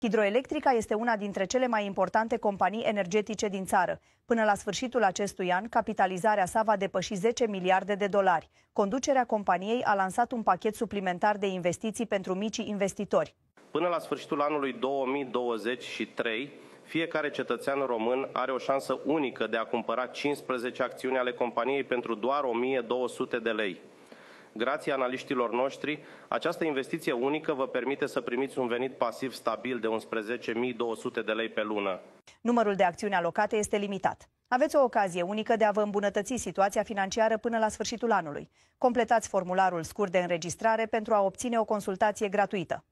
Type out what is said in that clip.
Hidroelectrica este una dintre cele mai importante companii energetice din țară. Până la sfârșitul acestui an, capitalizarea sa va depăși 10 miliarde de dolari. Conducerea companiei a lansat un pachet suplimentar de investiții pentru micii investitori. Până la sfârșitul anului 2023, fiecare cetățean român are o șansă unică de a cumpăra 15 acțiuni ale companiei pentru doar 1200 de lei. Grație analiștilor noștri, această investiție unică vă permite să primiți un venit pasiv stabil de 11.200 de lei pe lună. Numărul de acțiuni alocate este limitat. Aveți o ocazie unică de a vă îmbunătăți situația financiară până la sfârșitul anului. Completați formularul scurt de înregistrare pentru a obține o consultație gratuită.